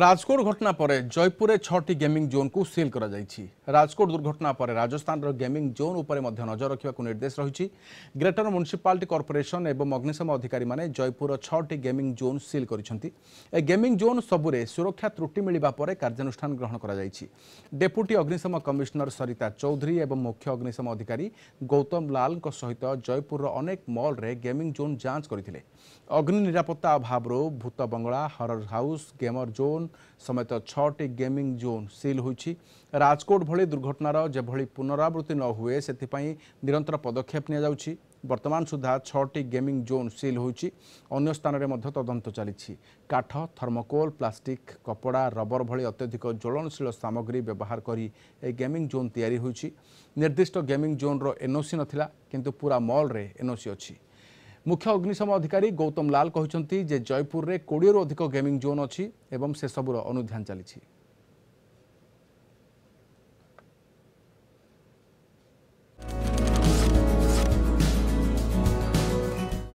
રાજકોટ ઘટના ପରେ જયપુરે છଅଟି ગેમિଂ ઝોનକୁ ସିଲ୍ କରାଯାଇଛି ରାଜକୋଟ ଦୁର୍ଘଟଣା ପରେ ରାଜସ୍ଥାନର ଗେମିଂ ଜୋନ୍ ଉପରେ ମଧ୍ୟ ନଜର ରଖିବାକୁ ନିର୍ଦ୍ଦେଶ ରହିଛି ଗ୍ରେଟର ମ୍ୟୁନିସିପାଲିଟି କର୍ପୋରେସନ ଏବଂ ଅଗ୍ନିଶମ ଅଧିକାରୀମାନେ ଜୟପୁରର ଛଅଟି ଗେମିଂ ଜୋନ୍ ସିଲ୍ କରିଛନ୍ତି ଏ ଗେମିଂ ଜୋନ୍ ସବୁରେ ସୁରକ୍ଷା ତ୍ରୁଟି ମିଳିବା ପରେ କାର୍ଯ୍ୟାନୁଷ୍ଠାନ ଗ୍ରହଣ କରାଯାଇଛି ଡେପୁଟି ଅଗ୍ନିଶମ କମିଶନର ସରିତା ଚୌଧୁରୀ ଏବଂ ମୁଖ୍ୟ ଅଗ୍ନିଶମ ଅଧିକାରୀ ଗୌତମ ଲାଲଙ୍କ ସହିତ ଜୟପୁରର ଅନେକ ମଲ୍ରେ ଗେମିଂ ଜୋନ୍ ଯାଞ୍ଚ କରିଥିଲେ ଅଗ୍ନି ନିରାପତ୍ତା ଅଭାବରୁ ଭୂତ ବଙ୍ଗଳା ହରର ହାଉସ୍ ଗେମର ଜୋନ୍ जोन समेत छटी गेमिंग जोन सिल हो राजकोट भली दुर्घटनार जोभली पुनरावृत्ति न हुए से निरंतर पदक्षेप नि बर्तमान सुधा छटी गेमिंग जोन सिल हो स्थान तदंत चली काठ थर्मोकोल प्लास्टिक कपड़ा रबर भली अत्यधिक ज्वलनशील सामग्री व्यवहार कर गेमिंग जोन या निर्दिष्ट गेमिंग जोन रनओसी नाला कि पूरा मल्रे एनओसी अच्छी ମୁଖ୍ୟ ଅଗ୍ନିଶମ ଅଧିକାରୀ ଗୌତମ ଲାଲ କହିଛନ୍ତି ଯେ ଜୟପୁରରେ କୋଡ଼ିଏରୁ ଅଧିକ ଗେମିଂ ଜୋନ୍ ଅଛି ଏବଂ ସେସବୁର ଅନୁଧ୍ୟାନ ଚାଲିଛି